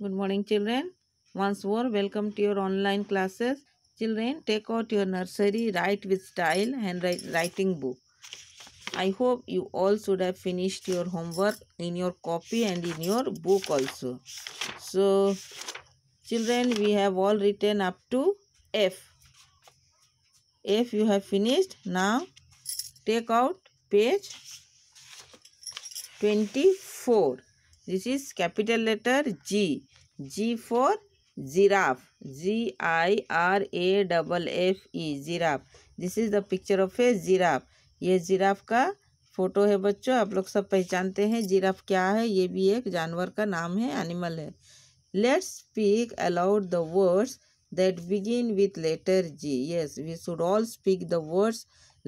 Good morning children. Once more welcome to your online classes. Children take out your nursery write with style handwriting book. I hope you all should have finished your homework in your copy and in your book also. So children we have all written up to F. If you have finished now take out page 24 This is capital letter G. G for giraffe. G I R A double F E giraffe. This is the picture of a giraffe. ये giraffe का photo है बच्चों आप लोग सब पहचानते हैं giraffe क्या है ये भी एक जानवर का नाम है एनिमल है let's speak aloud the words that begin with letter G yes we should all speak the words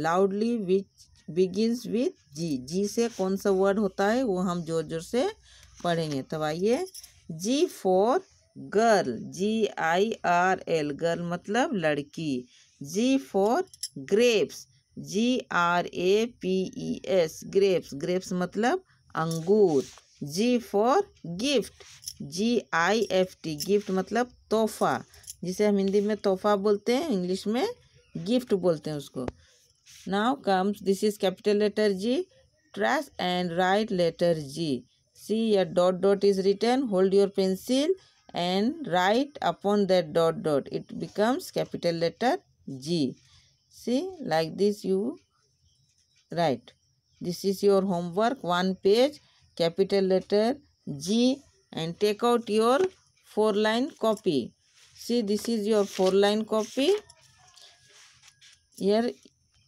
loudly which begin with G G से कौन सा वर्ड होता है वो हम जोर जोर से पढ़ेंगे तब तो आइए G for girl G I R L girl मतलब लड़की G for grapes G R A P E S grapes grapes मतलब अंगूर G for gift G I F T gift मतलब तोहफा जिसे हम हिंदी में तोहफा बोलते हैं इंग्लिश में गिफ्ट बोलते हैं उसको now comes this is capital letter G trace and write letter G see a dot dot is written hold your pencil and write upon that dot dot it becomes capital letter G see like this you write this is your homework one page capital letter G and take out your four line copy see this is your four line copy here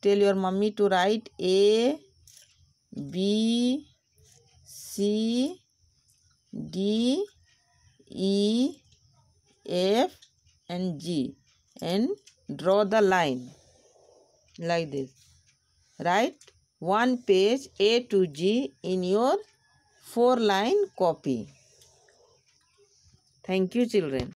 tell your mummy to write A B C D E F and G and draw the line like this. Write one page A to G in your four line copy. Thank you children.